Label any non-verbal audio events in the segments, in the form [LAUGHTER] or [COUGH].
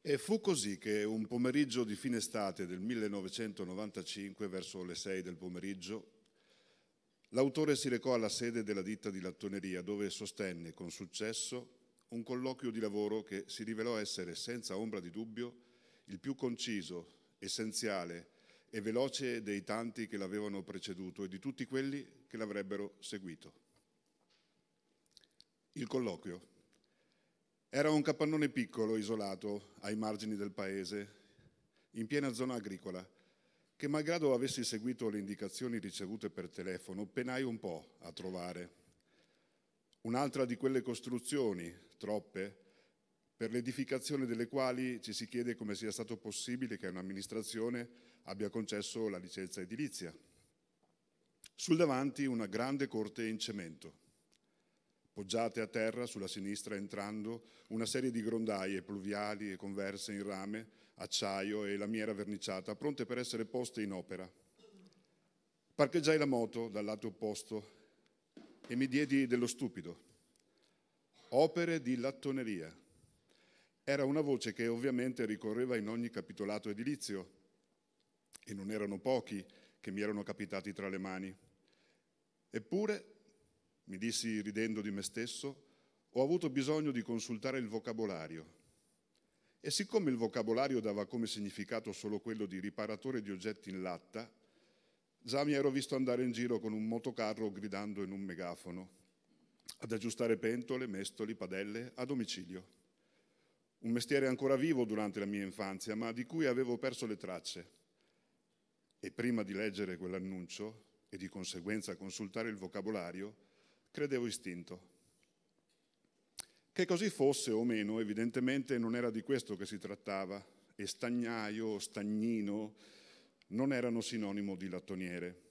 E fu così che un pomeriggio di fine estate del 1995, verso le 6 del pomeriggio, l'autore si recò alla sede della ditta di lattoneria dove sostenne con successo un colloquio di lavoro che si rivelò essere senza ombra di dubbio il più conciso, essenziale e veloce dei tanti che l'avevano preceduto e di tutti quelli che l'avrebbero seguito. Il colloquio. Era un capannone piccolo, isolato, ai margini del paese, in piena zona agricola, che malgrado avessi seguito le indicazioni ricevute per telefono, penai un po' a trovare. Un'altra di quelle costruzioni, troppe, per l'edificazione delle quali ci si chiede come sia stato possibile che un'amministrazione abbia concesso la licenza edilizia. Sul davanti una grande corte in cemento. Poggiate a terra, sulla sinistra entrando, una serie di grondaie pluviali e converse in rame, acciaio e lamiera verniciata, pronte per essere poste in opera. Parcheggiai la moto dal lato opposto e mi diedi dello stupido. Opere di lattoneria. Era una voce che ovviamente ricorreva in ogni capitolato edilizio, e non erano pochi che mi erano capitati tra le mani. Eppure, mi dissi ridendo di me stesso, ho avuto bisogno di consultare il vocabolario. E siccome il vocabolario dava come significato solo quello di riparatore di oggetti in latta, già mi ero visto andare in giro con un motocarro gridando in un megafono, ad aggiustare pentole, mestoli, padelle a domicilio. Un mestiere ancora vivo durante la mia infanzia, ma di cui avevo perso le tracce. E prima di leggere quell'annuncio e di conseguenza consultare il vocabolario, credevo istinto. Che così fosse o meno, evidentemente non era di questo che si trattava e stagnaio o stagnino non erano sinonimo di lattoniere.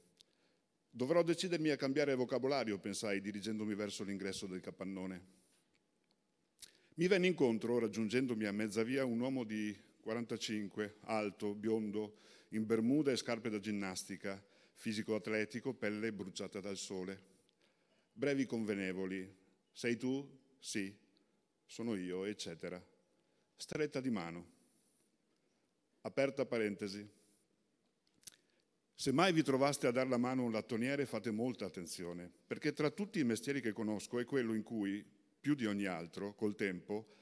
Dovrò decidermi a cambiare vocabolario, pensai, dirigendomi verso l'ingresso del capannone. Mi venne incontro, raggiungendomi a mezza via, un uomo di 45, alto, biondo, in bermuda e scarpe da ginnastica, fisico-atletico, pelle bruciata dal sole. Brevi convenevoli. Sei tu? Sì. Sono io, eccetera. Stretta di mano. Aperta parentesi. Se mai vi trovaste a dar la mano a un lattoniere fate molta attenzione, perché tra tutti i mestieri che conosco è quello in cui, più di ogni altro, col tempo,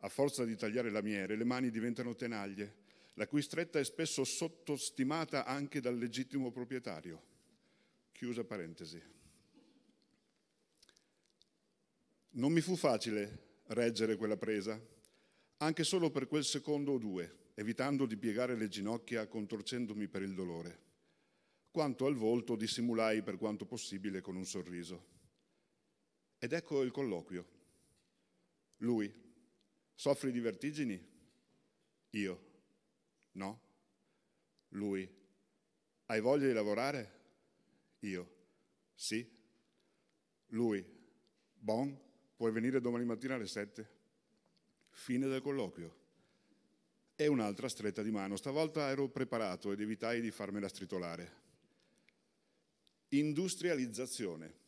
a forza di tagliare lamiere, le mani diventano tenaglie la cui stretta è spesso sottostimata anche dal legittimo proprietario. Chiusa parentesi. Non mi fu facile reggere quella presa, anche solo per quel secondo o due, evitando di piegare le ginocchia contorcendomi per il dolore. Quanto al volto dissimulai per quanto possibile con un sorriso. Ed ecco il colloquio. Lui, soffri di vertigini? Io, No. Lui. Hai voglia di lavorare? Io. Sì. Lui. Bon, puoi venire domani mattina alle sette. Fine del colloquio. E un'altra stretta di mano. Stavolta ero preparato ed evitai di farmela stritolare. Industrializzazione.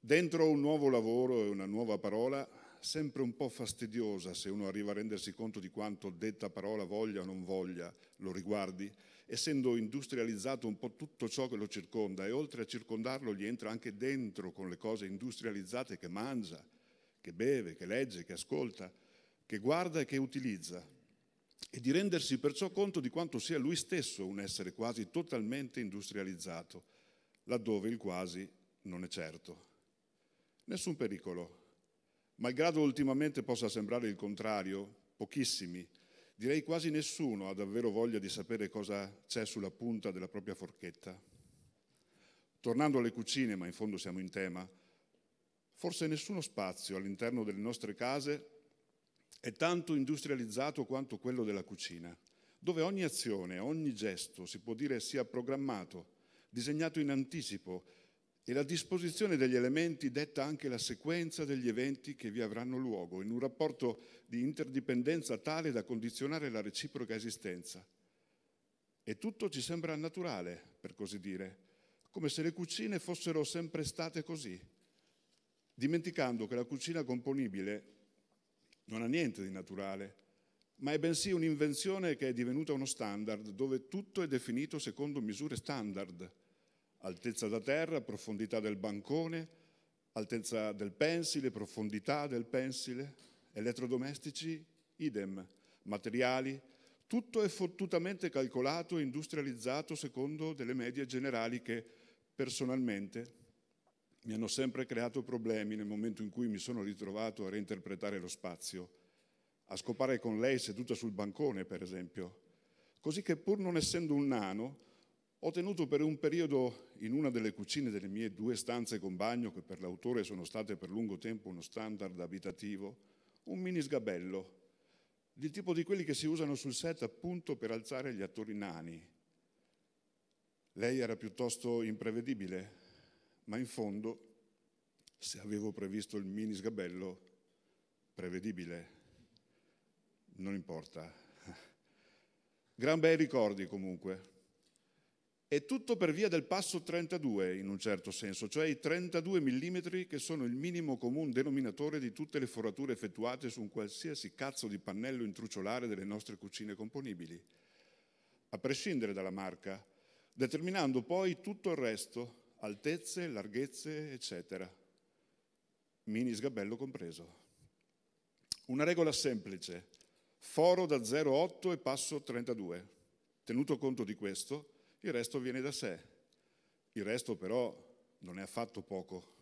Dentro un nuovo lavoro e una nuova parola sempre un po' fastidiosa se uno arriva a rendersi conto di quanto detta parola voglia o non voglia lo riguardi, essendo industrializzato un po' tutto ciò che lo circonda e oltre a circondarlo gli entra anche dentro con le cose industrializzate che mangia, che beve, che legge, che ascolta, che guarda e che utilizza e di rendersi perciò conto di quanto sia lui stesso un essere quasi totalmente industrializzato, laddove il quasi non è certo. Nessun pericolo, Malgrado ultimamente possa sembrare il contrario, pochissimi, direi quasi nessuno ha davvero voglia di sapere cosa c'è sulla punta della propria forchetta. Tornando alle cucine, ma in fondo siamo in tema, forse nessuno spazio all'interno delle nostre case è tanto industrializzato quanto quello della cucina, dove ogni azione, ogni gesto si può dire sia programmato, disegnato in anticipo e la disposizione degli elementi detta anche la sequenza degli eventi che vi avranno luogo, in un rapporto di interdipendenza tale da condizionare la reciproca esistenza. E tutto ci sembra naturale, per così dire, come se le cucine fossero sempre state così, dimenticando che la cucina componibile non ha niente di naturale, ma è bensì un'invenzione che è divenuta uno standard dove tutto è definito secondo misure standard altezza da terra, profondità del bancone, altezza del pensile, profondità del pensile, elettrodomestici, idem, materiali, tutto è fottutamente calcolato e industrializzato secondo delle medie generali che personalmente mi hanno sempre creato problemi nel momento in cui mi sono ritrovato a reinterpretare lo spazio, a scopare con lei seduta sul bancone, per esempio. Così che pur non essendo un nano, ho tenuto per un periodo in una delle cucine delle mie due stanze con bagno, che per l'autore sono state per lungo tempo uno standard abitativo, un mini sgabello, del tipo di quelli che si usano sul set appunto per alzare gli attori nani. Lei era piuttosto imprevedibile, ma in fondo, se avevo previsto il mini sgabello, prevedibile, non importa. [LAUGHS] Gran bei ricordi comunque. È tutto per via del passo 32, in un certo senso, cioè i 32 mm che sono il minimo comune denominatore di tutte le forature effettuate su un qualsiasi cazzo di pannello intruciolare delle nostre cucine componibili, a prescindere dalla marca, determinando poi tutto il resto, altezze, larghezze, eccetera, mini sgabello compreso. Una regola semplice, foro da 0,8 e passo 32. Tenuto conto di questo, il resto viene da sé. Il resto però non è affatto poco.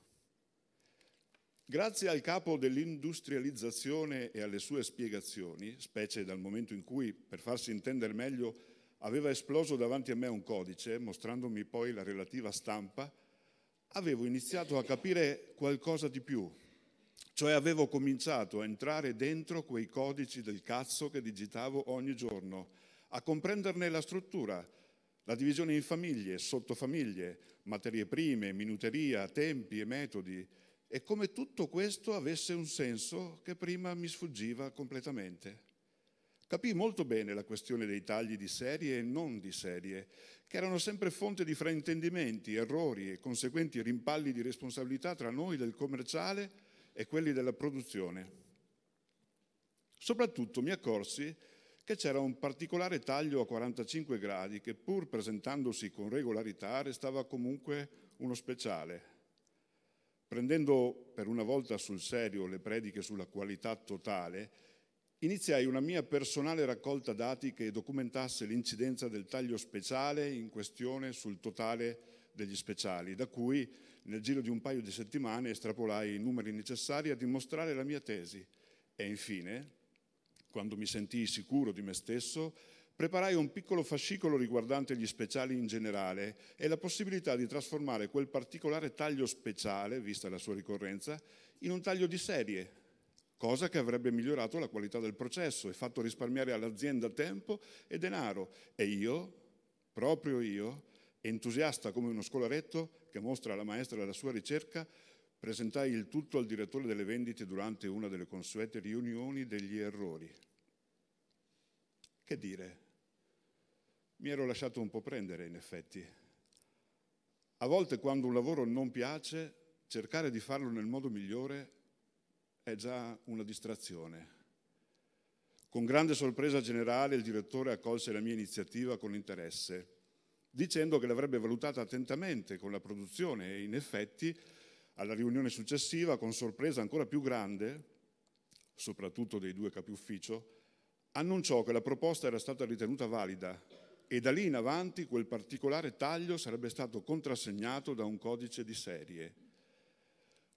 Grazie al capo dell'industrializzazione e alle sue spiegazioni, specie dal momento in cui, per farsi intendere meglio, aveva esploso davanti a me un codice, mostrandomi poi la relativa stampa, avevo iniziato a capire qualcosa di più, cioè avevo cominciato a entrare dentro quei codici del cazzo che digitavo ogni giorno, a comprenderne la struttura, la divisione in famiglie, sottofamiglie, materie prime, minuteria, tempi e metodi, è come tutto questo avesse un senso che prima mi sfuggiva completamente. Capì molto bene la questione dei tagli di serie e non di serie, che erano sempre fonte di fraintendimenti, errori e conseguenti rimpalli di responsabilità tra noi del commerciale e quelli della produzione. Soprattutto mi accorsi che c'era un particolare taglio a 45 gradi che pur presentandosi con regolarità restava comunque uno speciale. Prendendo per una volta sul serio le prediche sulla qualità totale, iniziai una mia personale raccolta dati che documentasse l'incidenza del taglio speciale in questione sul totale degli speciali, da cui nel giro di un paio di settimane estrapolai i numeri necessari a dimostrare la mia tesi e infine quando mi sentii sicuro di me stesso, preparai un piccolo fascicolo riguardante gli speciali in generale e la possibilità di trasformare quel particolare taglio speciale, vista la sua ricorrenza, in un taglio di serie, cosa che avrebbe migliorato la qualità del processo e fatto risparmiare all'azienda tempo e denaro. E io, proprio io, entusiasta come uno scolaretto che mostra alla maestra la sua ricerca, Presentai il tutto al direttore delle vendite durante una delle consuete riunioni degli errori. Che dire? Mi ero lasciato un po' prendere, in effetti. A volte quando un lavoro non piace, cercare di farlo nel modo migliore è già una distrazione. Con grande sorpresa generale il direttore accolse la mia iniziativa con interesse, dicendo che l'avrebbe valutata attentamente con la produzione e in effetti alla riunione successiva, con sorpresa ancora più grande, soprattutto dei due capi ufficio, annunciò che la proposta era stata ritenuta valida e da lì in avanti quel particolare taglio sarebbe stato contrassegnato da un codice di serie.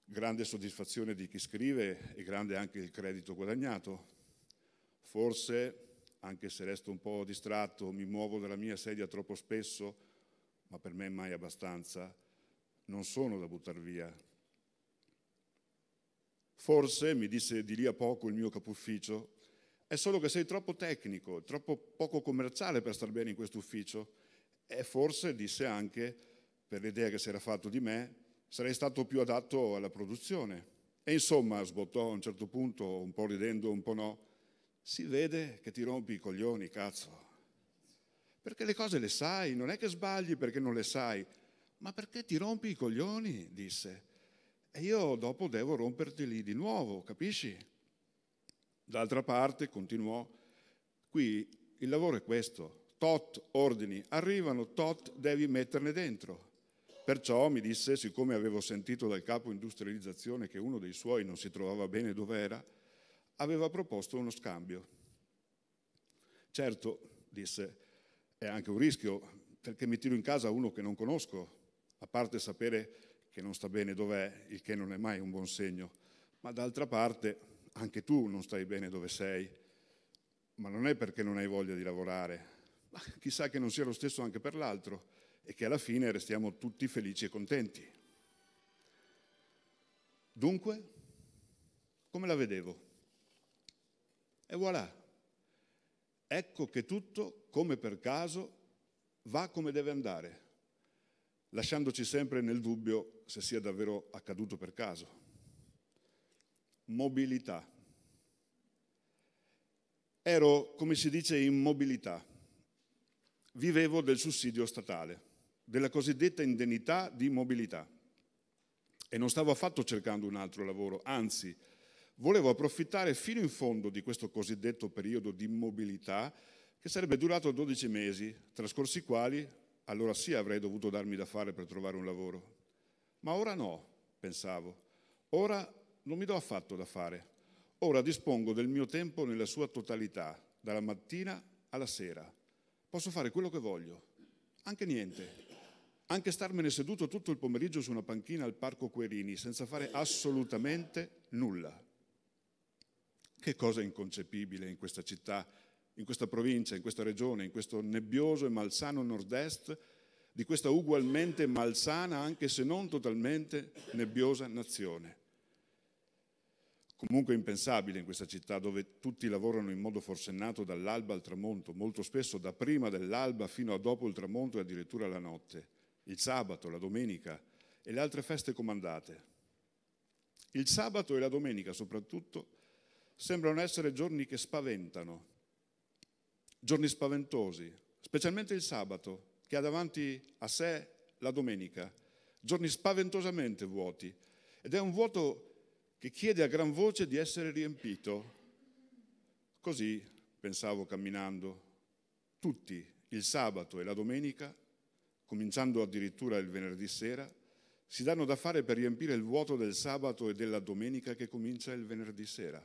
Grande soddisfazione di chi scrive e grande anche il credito guadagnato. Forse, anche se resto un po' distratto, mi muovo dalla mia sedia troppo spesso, ma per me mai abbastanza, non sono da buttare via, Forse, mi disse di lì a poco il mio capo ufficio, è solo che sei troppo tecnico, troppo poco commerciale per star bene in questo ufficio. E forse, disse anche, per l'idea che si era fatto di me, sarei stato più adatto alla produzione. E insomma, sbottò a un certo punto, un po' ridendo, un po' no, si vede che ti rompi i coglioni, cazzo. Perché le cose le sai, non è che sbagli perché non le sai, ma perché ti rompi i coglioni, disse e io dopo devo romperti lì di nuovo, capisci? D'altra parte, continuò, qui il lavoro è questo, tot ordini arrivano, tot devi metterne dentro. Perciò mi disse, siccome avevo sentito dal capo industrializzazione che uno dei suoi non si trovava bene dove era, aveva proposto uno scambio. Certo, disse, è anche un rischio perché mi tiro in casa uno che non conosco, a parte sapere che non sta bene dov'è, il che non è mai un buon segno, ma d'altra parte anche tu non stai bene dove sei, ma non è perché non hai voglia di lavorare, ma chissà che non sia lo stesso anche per l'altro e che alla fine restiamo tutti felici e contenti. Dunque, come la vedevo? E voilà, ecco che tutto, come per caso, va come deve andare lasciandoci sempre nel dubbio se sia davvero accaduto per caso. Mobilità. Ero, come si dice, in mobilità. Vivevo del sussidio statale, della cosiddetta indennità di mobilità. E non stavo affatto cercando un altro lavoro, anzi, volevo approfittare fino in fondo di questo cosiddetto periodo di mobilità che sarebbe durato 12 mesi, trascorsi i quali allora sì avrei dovuto darmi da fare per trovare un lavoro. Ma ora no, pensavo. Ora non mi do affatto da fare. Ora dispongo del mio tempo nella sua totalità, dalla mattina alla sera. Posso fare quello che voglio, anche niente. Anche starmene seduto tutto il pomeriggio su una panchina al Parco Querini senza fare assolutamente nulla. Che cosa inconcepibile in questa città in questa provincia, in questa regione, in questo nebbioso e malsano nord-est, di questa ugualmente malsana, anche se non totalmente nebbiosa nazione. Comunque impensabile in questa città dove tutti lavorano in modo forsennato dall'alba al tramonto, molto spesso da prima dell'alba fino a dopo il tramonto e addirittura la notte, il sabato, la domenica e le altre feste comandate. Il sabato e la domenica soprattutto sembrano essere giorni che spaventano giorni spaventosi, specialmente il sabato, che ha davanti a sé la domenica, giorni spaventosamente vuoti. Ed è un vuoto che chiede a gran voce di essere riempito. Così pensavo camminando. Tutti, il sabato e la domenica, cominciando addirittura il venerdì sera, si danno da fare per riempire il vuoto del sabato e della domenica che comincia il venerdì sera.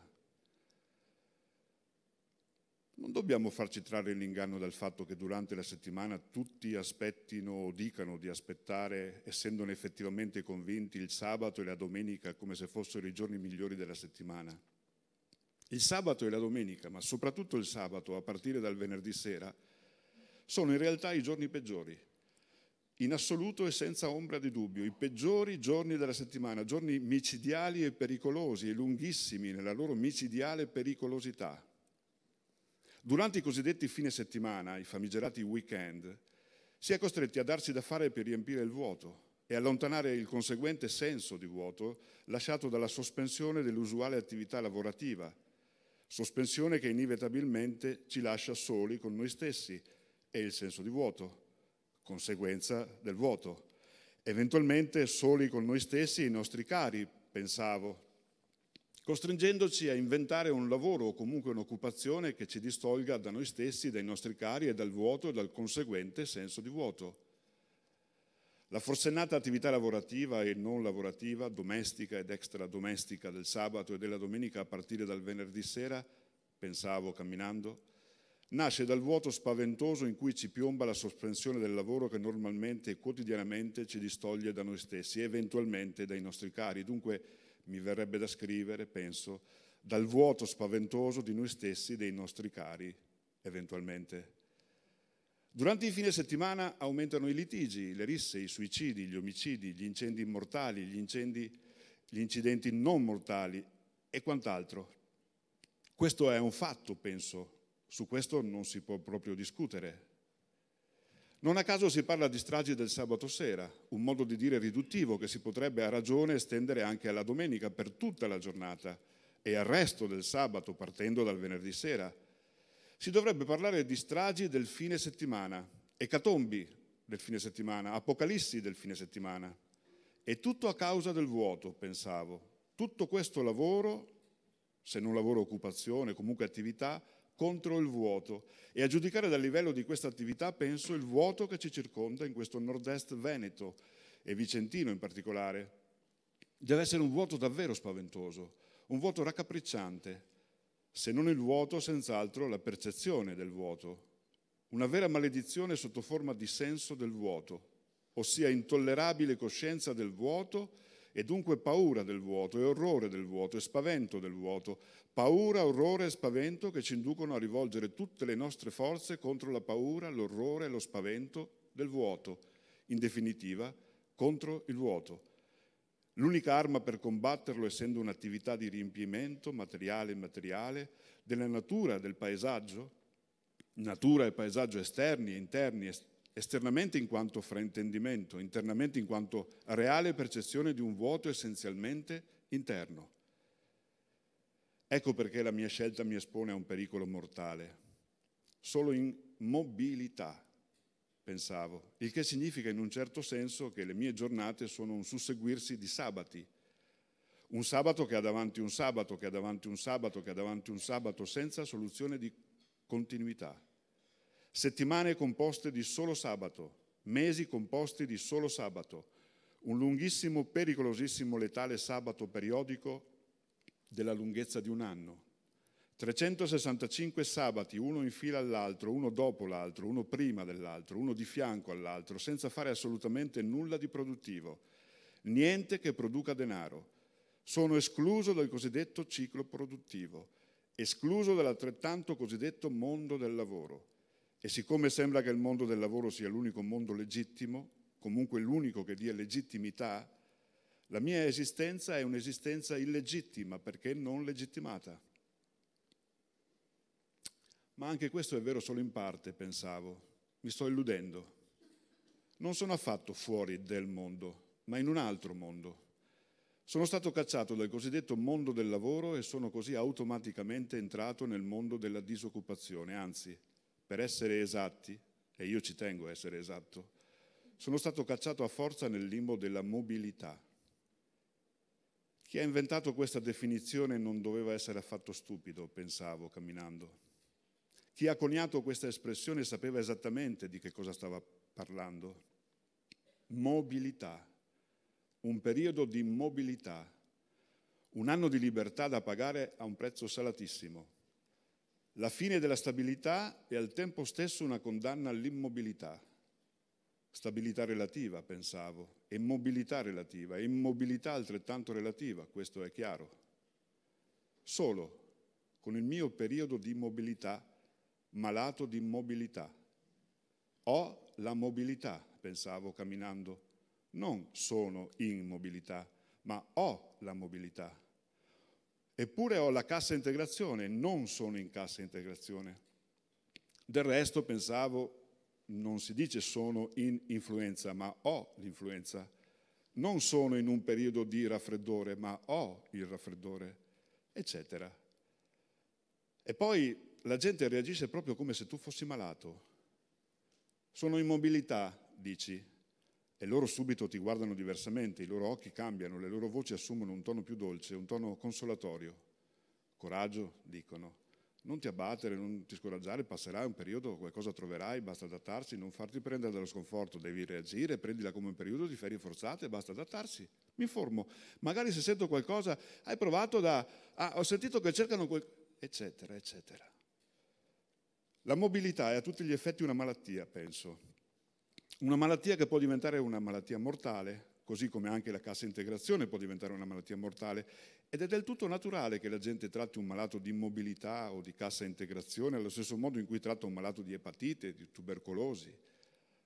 Non dobbiamo farci trarre in inganno dal fatto che durante la settimana tutti aspettino o dicano di aspettare, essendone effettivamente convinti, il sabato e la domenica come se fossero i giorni migliori della settimana. Il sabato e la domenica, ma soprattutto il sabato, a partire dal venerdì sera, sono in realtà i giorni peggiori. In assoluto e senza ombra di dubbio, i peggiori giorni della settimana, giorni micidiali e pericolosi e lunghissimi nella loro micidiale pericolosità. Durante i cosiddetti fine settimana, i famigerati weekend, si è costretti a darsi da fare per riempire il vuoto e allontanare il conseguente senso di vuoto lasciato dalla sospensione dell'usuale attività lavorativa, sospensione che inevitabilmente ci lascia soli con noi stessi e il senso di vuoto, conseguenza del vuoto. Eventualmente soli con noi stessi e i nostri cari, pensavo, costringendoci a inventare un lavoro o comunque un'occupazione che ci distolga da noi stessi, dai nostri cari e dal vuoto e dal conseguente senso di vuoto. La forsennata attività lavorativa e non lavorativa, domestica ed extradomestica del sabato e della domenica a partire dal venerdì sera, pensavo camminando, nasce dal vuoto spaventoso in cui ci piomba la sospensione del lavoro che normalmente e quotidianamente ci distoglie da noi stessi e eventualmente dai nostri cari. Dunque mi verrebbe da scrivere, penso, dal vuoto spaventoso di noi stessi, dei nostri cari, eventualmente. Durante i fine settimana aumentano i litigi, le risse, i suicidi, gli omicidi, gli incendi mortali, gli, incendi, gli incidenti non mortali e quant'altro. Questo è un fatto, penso, su questo non si può proprio discutere. Non a caso si parla di stragi del sabato sera, un modo di dire riduttivo che si potrebbe a ragione estendere anche alla domenica per tutta la giornata e al resto del sabato partendo dal venerdì sera. Si dovrebbe parlare di stragi del fine settimana, ecatombi del fine settimana, apocalissi del fine settimana. E tutto a causa del vuoto, pensavo. Tutto questo lavoro, se non lavoro occupazione, comunque attività, contro il vuoto e a giudicare dal livello di questa attività penso il vuoto che ci circonda in questo nord-est veneto e vicentino in particolare. Deve essere un vuoto davvero spaventoso, un vuoto raccapricciante, se non il vuoto, senz'altro la percezione del vuoto, una vera maledizione sotto forma di senso del vuoto, ossia intollerabile coscienza del vuoto e dunque paura del vuoto e orrore del vuoto e spavento del vuoto, paura, orrore e spavento che ci inducono a rivolgere tutte le nostre forze contro la paura, l'orrore e lo spavento del vuoto, in definitiva contro il vuoto. L'unica arma per combatterlo, essendo un'attività di riempimento materiale e immateriale della natura, del paesaggio, natura e paesaggio esterni e interni, esterni, esternamente in quanto fraintendimento, internamente in quanto reale percezione di un vuoto essenzialmente interno. Ecco perché la mia scelta mi espone a un pericolo mortale. Solo in mobilità, pensavo, il che significa in un certo senso che le mie giornate sono un susseguirsi di sabati. Un sabato che ha davanti un sabato, che ha davanti un sabato, che ha davanti un sabato, senza soluzione di continuità settimane composte di solo sabato, mesi composti di solo sabato, un lunghissimo, pericolosissimo, letale sabato periodico della lunghezza di un anno. 365 sabati, uno in fila all'altro, uno dopo l'altro, uno prima dell'altro, uno di fianco all'altro, senza fare assolutamente nulla di produttivo, niente che produca denaro. Sono escluso dal cosiddetto ciclo produttivo, escluso dall'altrettanto cosiddetto mondo del lavoro. E siccome sembra che il mondo del lavoro sia l'unico mondo legittimo, comunque l'unico che dia legittimità, la mia esistenza è un'esistenza illegittima perché non legittimata. Ma anche questo è vero solo in parte, pensavo. Mi sto illudendo. Non sono affatto fuori del mondo, ma in un altro mondo. Sono stato cacciato dal cosiddetto mondo del lavoro e sono così automaticamente entrato nel mondo della disoccupazione, anzi per essere esatti, e io ci tengo a essere esatto, sono stato cacciato a forza nel limbo della mobilità. Chi ha inventato questa definizione non doveva essere affatto stupido, pensavo, camminando. Chi ha coniato questa espressione sapeva esattamente di che cosa stava parlando. Mobilità, un periodo di mobilità, un anno di libertà da pagare a un prezzo salatissimo la fine della stabilità è al tempo stesso una condanna all'immobilità. Stabilità relativa, pensavo, e mobilità relativa, e immobilità altrettanto relativa, questo è chiaro. Solo con il mio periodo di mobilità, malato di mobilità, ho la mobilità, pensavo camminando, non sono in mobilità, ma ho la mobilità. Eppure ho la cassa integrazione, non sono in cassa integrazione. Del resto pensavo, non si dice sono in influenza, ma ho l'influenza. Non sono in un periodo di raffreddore, ma ho il raffreddore, eccetera. E poi la gente reagisce proprio come se tu fossi malato. Sono in mobilità, dici, e loro subito ti guardano diversamente, i loro occhi cambiano, le loro voci assumono un tono più dolce, un tono consolatorio. Coraggio, dicono, non ti abbattere, non ti scoraggiare, passerai un periodo, qualcosa troverai, basta adattarsi, non farti prendere dallo sconforto, devi reagire, prendila come un periodo di ferie forzate, basta adattarsi. Mi informo, magari se sento qualcosa, hai provato da, ah, ho sentito che cercano quel, eccetera, eccetera. La mobilità è a tutti gli effetti una malattia, penso, una malattia che può diventare una malattia mortale, così come anche la cassa integrazione può diventare una malattia mortale, ed è del tutto naturale che la gente tratti un malato di immobilità o di cassa integrazione allo stesso modo in cui tratta un malato di epatite, di tubercolosi,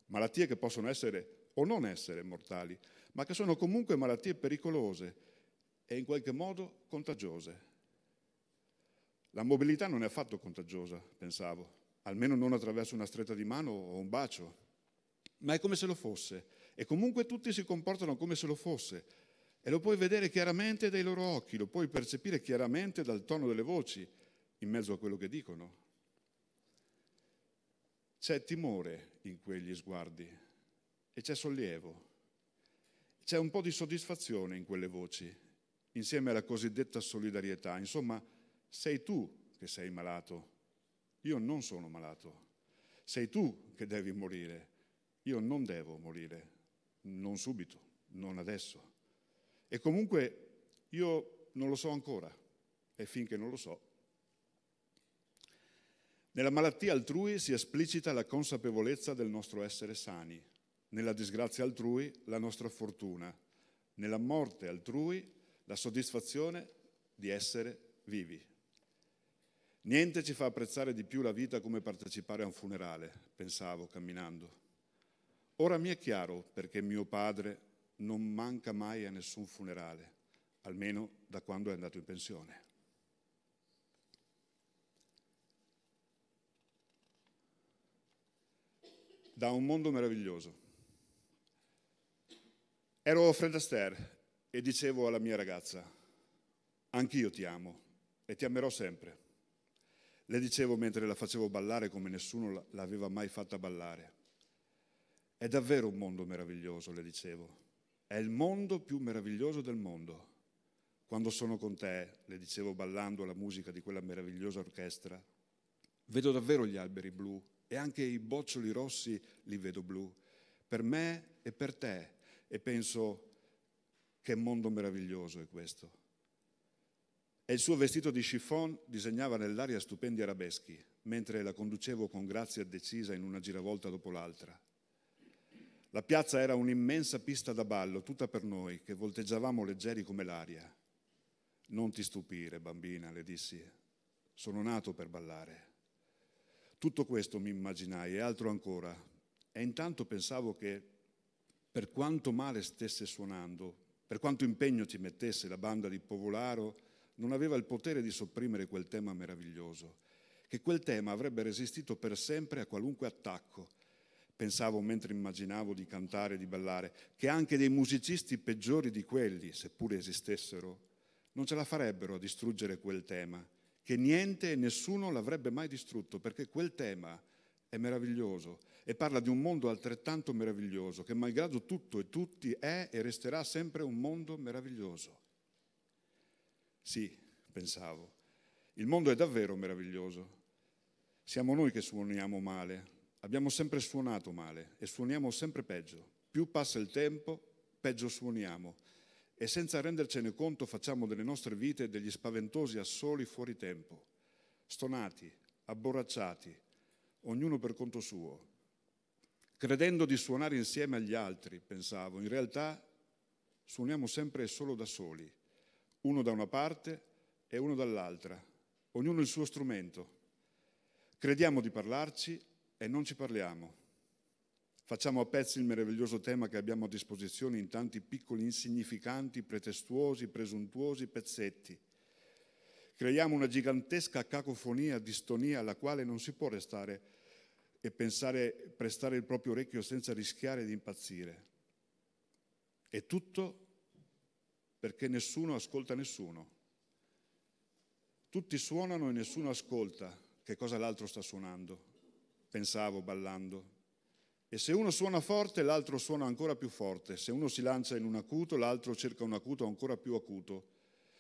malattie che possono essere o non essere mortali, ma che sono comunque malattie pericolose e in qualche modo contagiose. La mobilità non è affatto contagiosa, pensavo, almeno non attraverso una stretta di mano o un bacio ma è come se lo fosse. E comunque tutti si comportano come se lo fosse. E lo puoi vedere chiaramente dai loro occhi, lo puoi percepire chiaramente dal tono delle voci, in mezzo a quello che dicono. C'è timore in quegli sguardi e c'è sollievo. C'è un po' di soddisfazione in quelle voci, insieme alla cosiddetta solidarietà. Insomma, sei tu che sei malato, io non sono malato. Sei tu che devi morire io non devo morire, non subito, non adesso. E comunque io non lo so ancora e finché non lo so. Nella malattia altrui si esplicita la consapevolezza del nostro essere sani, nella disgrazia altrui la nostra fortuna, nella morte altrui la soddisfazione di essere vivi. Niente ci fa apprezzare di più la vita come partecipare a un funerale, pensavo camminando. Ora mi è chiaro perché mio padre non manca mai a nessun funerale, almeno da quando è andato in pensione. Da un mondo meraviglioso. Ero Fred Astaire e dicevo alla mia ragazza, anch'io ti amo e ti amerò sempre. Le dicevo mentre la facevo ballare come nessuno l'aveva mai fatta ballare. È davvero un mondo meraviglioso, le dicevo. È il mondo più meraviglioso del mondo. Quando sono con te, le dicevo ballando alla musica di quella meravigliosa orchestra, vedo davvero gli alberi blu e anche i boccioli rossi li vedo blu, per me e per te, e penso che mondo meraviglioso è questo. E il suo vestito di chiffon disegnava nell'aria stupendi arabeschi, mentre la conducevo con grazia decisa in una giravolta dopo l'altra. La piazza era un'immensa pista da ballo, tutta per noi, che volteggiavamo leggeri come l'aria. Non ti stupire, bambina, le dissi, sono nato per ballare. Tutto questo mi immaginai e altro ancora. E intanto pensavo che per quanto male stesse suonando, per quanto impegno ci mettesse la banda di Povolaro, non aveva il potere di sopprimere quel tema meraviglioso, che quel tema avrebbe resistito per sempre a qualunque attacco, pensavo mentre immaginavo di cantare e di ballare, che anche dei musicisti peggiori di quelli, seppure esistessero, non ce la farebbero a distruggere quel tema, che niente e nessuno l'avrebbe mai distrutto, perché quel tema è meraviglioso e parla di un mondo altrettanto meraviglioso, che malgrado tutto e tutti è e resterà sempre un mondo meraviglioso. Sì, pensavo, il mondo è davvero meraviglioso. Siamo noi che suoniamo male, Abbiamo sempre suonato male e suoniamo sempre peggio. Più passa il tempo, peggio suoniamo e senza rendercene conto facciamo delle nostre vite degli spaventosi assoli fuori tempo, stonati, abborracciati, ognuno per conto suo. Credendo di suonare insieme agli altri, pensavo, in realtà suoniamo sempre e solo da soli, uno da una parte e uno dall'altra, ognuno il suo strumento. Crediamo di parlarci e non ci parliamo. Facciamo a pezzi il meraviglioso tema che abbiamo a disposizione in tanti piccoli, insignificanti, pretestuosi, presuntuosi pezzetti. Creiamo una gigantesca cacofonia, distonia alla quale non si può restare e pensare, prestare il proprio orecchio senza rischiare di impazzire. E tutto perché nessuno ascolta nessuno. Tutti suonano e nessuno ascolta che cosa l'altro sta suonando pensavo ballando. E se uno suona forte, l'altro suona ancora più forte. Se uno si lancia in un acuto, l'altro cerca un acuto ancora più acuto.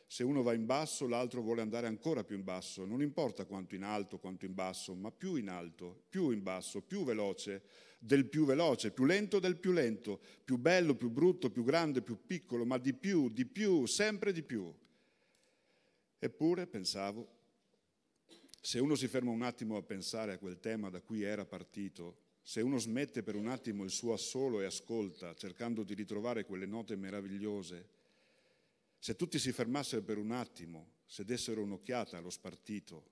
Se uno va in basso, l'altro vuole andare ancora più in basso. Non importa quanto in alto, quanto in basso, ma più in alto, più in basso, più veloce del più veloce, più lento del più lento, più bello, più brutto, più grande, più piccolo, ma di più, di più, sempre di più. Eppure pensavo se uno si ferma un attimo a pensare a quel tema da cui era partito, se uno smette per un attimo il suo assolo e ascolta, cercando di ritrovare quelle note meravigliose, se tutti si fermassero per un attimo, se dessero un'occhiata allo spartito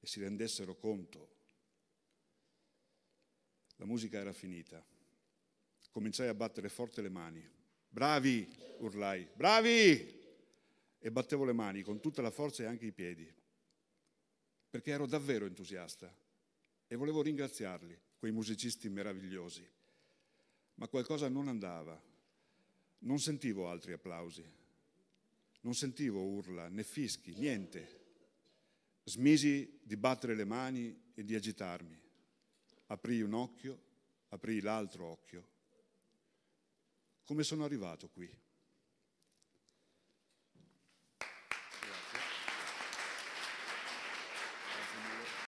e si rendessero conto, la musica era finita. Cominciai a battere forte le mani. Bravi, urlai, bravi! E battevo le mani con tutta la forza e anche i piedi perché ero davvero entusiasta e volevo ringraziarli, quei musicisti meravigliosi. Ma qualcosa non andava, non sentivo altri applausi, non sentivo urla né fischi, niente. Smisi di battere le mani e di agitarmi. Aprì un occhio, aprì l'altro occhio. Come sono arrivato qui?